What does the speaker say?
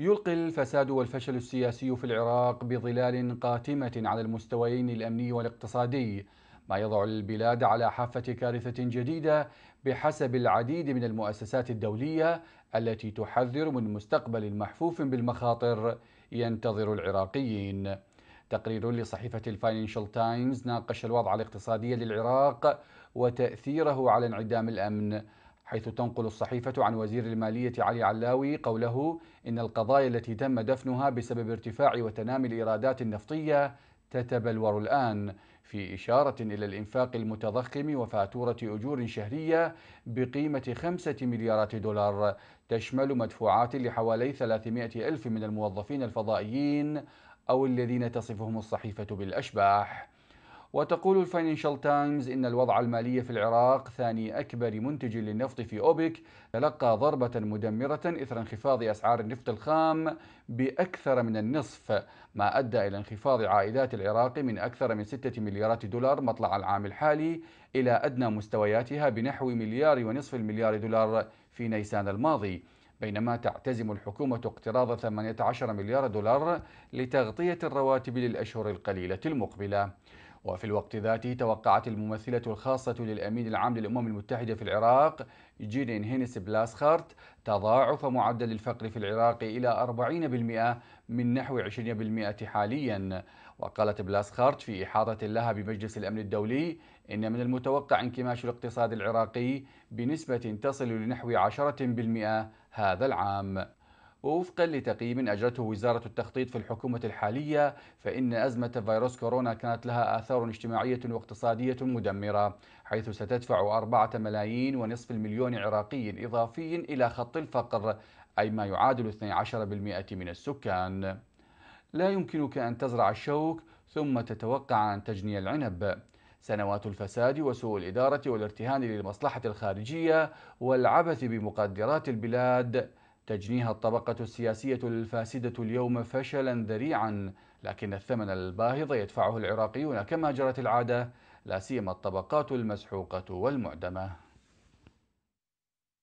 يلقي الفساد والفشل السياسي في العراق بظلال قاتمة على المستويين الأمني والاقتصادي ما يضع البلاد على حافة كارثة جديدة بحسب العديد من المؤسسات الدولية التي تحذر من مستقبل محفوف بالمخاطر ينتظر العراقيين تقرير لصحيفة الفاينانشال تايمز ناقش الوضع الاقتصادي للعراق وتأثيره على انعدام الأمن حيث تنقل الصحيفة عن وزير المالية علي علاوي قوله إن القضايا التي تم دفنها بسبب ارتفاع وتنامي الإيرادات النفطية تتبلور الآن في إشارة إلى الإنفاق المتضخم وفاتورة أجور شهرية بقيمة خمسة مليارات دولار تشمل مدفوعات لحوالي 300 ألف من الموظفين الفضائيين أو الذين تصفهم الصحيفة بالأشباح وتقول الفاينانشال تايمز إن الوضع المالي في العراق ثاني أكبر منتج للنفط في أوبك تلقى ضربة مدمرة إثر انخفاض أسعار النفط الخام بأكثر من النصف ما أدى إلى انخفاض عائدات العراق من أكثر من 6 مليارات دولار مطلع العام الحالي إلى أدنى مستوياتها بنحو مليار ونصف المليار دولار في نيسان الماضي بينما تعتزم الحكومة اقتراض 18 مليار دولار لتغطية الرواتب للأشهر القليلة المقبلة وفي الوقت ذاته توقعت الممثلة الخاصة للأمين العام للأمم المتحدة في العراق جينين هينس بلاسخارت تضاعف معدل الفقر في العراق إلى 40% من نحو 20% حاليا وقالت بلاسخارت في إحاطة لها بمجلس الأمن الدولي إن من المتوقع انكماش الاقتصاد العراقي بنسبة تصل لنحو 10% هذا العام ووفقا لتقييم أجرته وزارة التخطيط في الحكومة الحالية فإن أزمة فيروس كورونا كانت لها آثار اجتماعية واقتصادية مدمرة حيث ستدفع أربعة ملايين ونصف المليون عراقي إضافي إلى خط الفقر أي ما يعادل 12% من السكان لا يمكنك أن تزرع الشوك ثم تتوقع أن تجني العنب سنوات الفساد وسوء الإدارة والارتهان للمصلحة الخارجية والعبث بمقدرات البلاد تجنيها الطبقة السياسية الفاسدة اليوم فشلا ذريعا لكن الثمن الباهظ يدفعه العراقيون كما جرت العادة لا سيما الطبقات المسحوقة والمعدمة